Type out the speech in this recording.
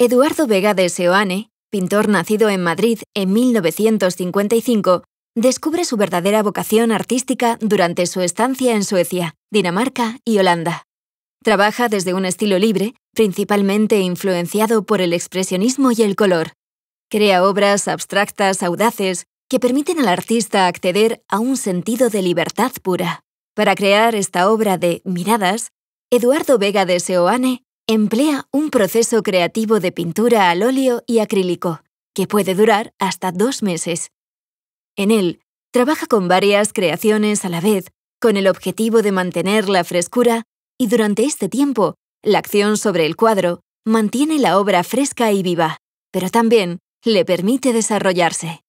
Eduardo Vega de Seoane, pintor nacido en Madrid en 1955, descubre su verdadera vocación artística durante su estancia en Suecia, Dinamarca y Holanda. Trabaja desde un estilo libre, principalmente influenciado por el expresionismo y el color. Crea obras abstractas audaces que permiten al artista acceder a un sentido de libertad pura. Para crear esta obra de Miradas, Eduardo Vega de Seoane Emplea un proceso creativo de pintura al óleo y acrílico, que puede durar hasta dos meses. En él, trabaja con varias creaciones a la vez, con el objetivo de mantener la frescura y durante este tiempo, la acción sobre el cuadro mantiene la obra fresca y viva, pero también le permite desarrollarse.